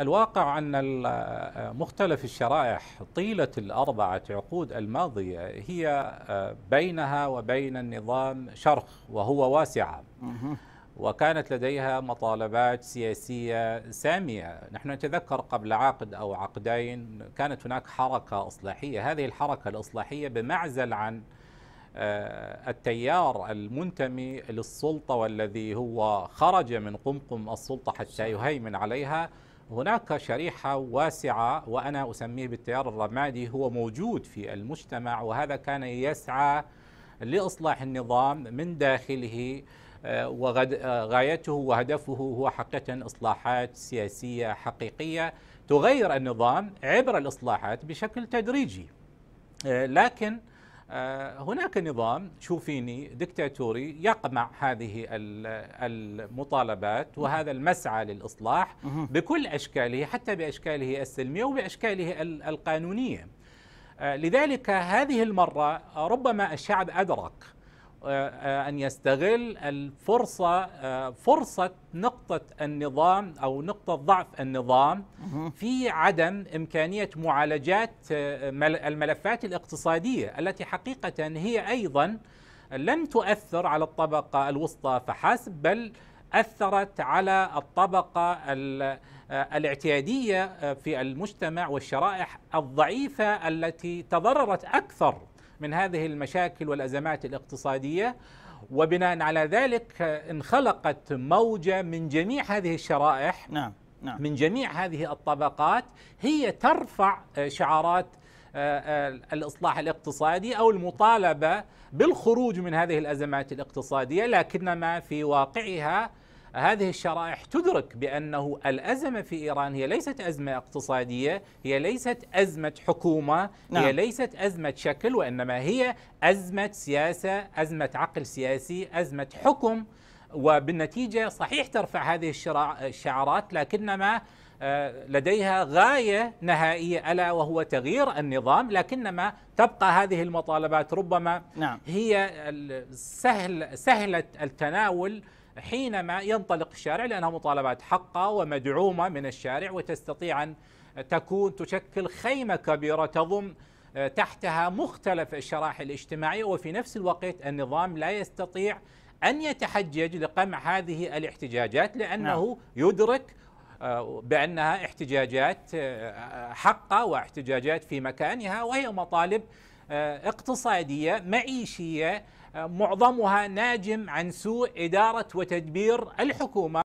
الواقع أن مختلف الشرائح طيلة الأربعة عقود الماضية هي بينها وبين النظام شرخ وهو واسعة وكانت لديها مطالبات سياسية سامية نحن نتذكر قبل عقد أو عقدين كانت هناك حركة إصلاحية هذه الحركة الإصلاحية بمعزل عن آه، التيار المنتمي للسلطة والذي هو خرج من قمقم السلطة حتى يهيمن عليها هناك شريحة واسعة وأنا أسميه بالتيار الرمادي هو موجود في المجتمع وهذا كان يسعى لإصلاح النظام من داخله آه، وغايته آه، وهدفه هو حقيقة إصلاحات سياسية حقيقية تغير النظام عبر الإصلاحات بشكل تدريجي آه، لكن آه، هناك نظام شوفيني دكتاتوري يقمع هذه المطالبات وهذا المسعى للإصلاح بكل أشكاله حتى بأشكاله السلمية وبأشكاله القانونية آه، لذلك هذه المرة ربما الشعب أدرك آه، آه، أن يستغل الفرصة آه، فرصة نقطة النظام أو نقطة ضعف النظام في عدم إمكانية معالجات الملفات الاقتصادية التي حقيقة هي أيضا لم تؤثر على الطبقة الوسطى فحسب بل أثرت على الطبقة الاعتيادية في المجتمع والشرائح الضعيفة التي تضررت أكثر من هذه المشاكل والأزمات الاقتصادية وبناء على ذلك انخلقت موجة من جميع هذه الشرائح نعم. نعم. من جميع هذه الطبقات هي ترفع آه، شعارات آه، آه، الاصلاح الاقتصادي او المطالبه بالخروج من هذه الازمات الاقتصاديه لكنما في واقعها هذه الشرائح تدرك بأنه الأزمة في إيران هي ليست أزمة اقتصادية هي ليست أزمة حكومة نعم. هي ليست أزمة شكل وإنما هي أزمة سياسة أزمة عقل سياسي أزمة حكم وبالنتيجة صحيح ترفع هذه الشعارات لكنما آه، لديها غاية نهائية ألا وهو تغيير النظام لكنما تبقى هذه المطالبات ربما نعم. هي سهل سهلة التناول حينما ينطلق الشارع لأنها مطالبات حقة ومدعومة من الشارع وتستطيع أن تكون تشكل خيمة كبيرة تضم آه، تحتها مختلف الشرائح الاجتماعية وفي نفس الوقت النظام لا يستطيع أن يتحجج لقمع هذه الاحتجاجات لأنه نعم. يدرك آه، بأنها احتجاجات آه، حقة واحتجاجات في مكانها وهي مطالب آه، اقتصادية معيشية آه، معظمها ناجم عن سوء إدارة وتدبير الحكومة